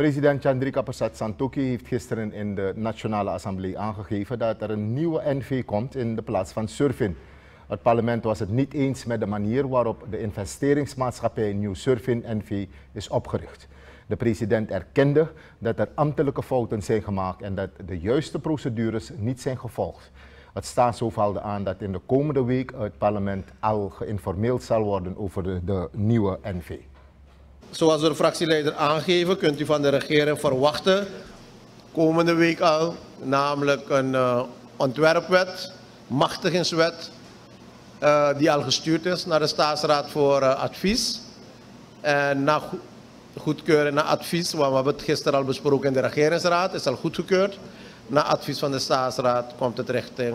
President Chandrika Prasad Santoki heeft gisteren in de Nationale Assemblée aangegeven dat er een nieuwe NV komt in de plaats van Surfin. Het parlement was het niet eens met de manier waarop de investeringsmaatschappij New Surfin NV is opgericht. De president erkende dat er ambtelijke fouten zijn gemaakt en dat de juiste procedures niet zijn gevolgd. Het staat haalde aan dat in de komende week het parlement al geïnformeerd zal worden over de nieuwe NV. Zoals de fractieleider aangeven, kunt u van de regering verwachten komende week al, namelijk een uh, ontwerpwet, machtigingswet, eh, die al gestuurd is naar de staatsraad voor eh, advies. En na goedkeuring, na advies, want we hebben het gisteren al besproken in de regeringsraad, is al goedgekeurd. Na advies van de staatsraad komt het richting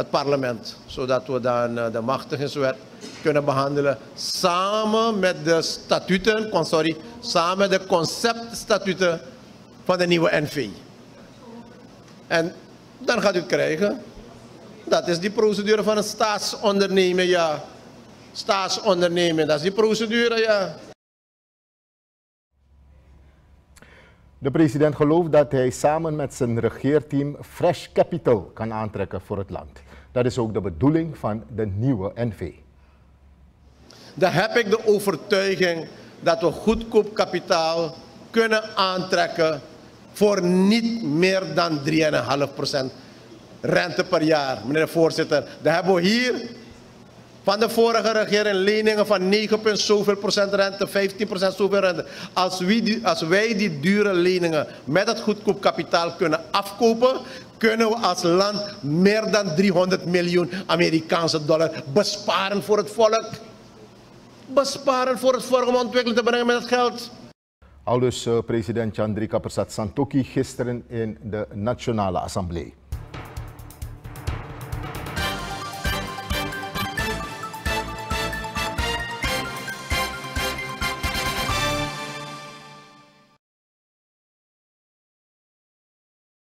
het parlement. Zodat we dan eh, de machtigingswet kunnen behandelen samen met de statuten, sorry, samen met de conceptstatuten van de nieuwe NV. En dan gaat u het krijgen. Dat is die procedure van een staatsondernemen, ja. Staatsondernemen, dat is die procedure, ja. De president gelooft dat hij samen met zijn regeerteam fresh capital kan aantrekken voor het land. Dat is ook de bedoeling van de nieuwe NV. Dan heb ik de overtuiging dat we goedkoop kapitaal kunnen aantrekken voor niet meer dan 3,5% rente per jaar. Meneer de voorzitter, dat hebben we hier van de vorige regering leningen van 9, zoveel procent rente, 15 procent zoveel rente. Als, als wij die dure leningen met het goedkoop kapitaal kunnen afkopen, kunnen we als land meer dan 300 miljoen Amerikaanse dollar besparen voor het volk. Besparen voor het volk om ontwikkeling te brengen met het geld. Aldus eh, president Chandrika Persat Santoki gisteren in de Nationale Assemblée.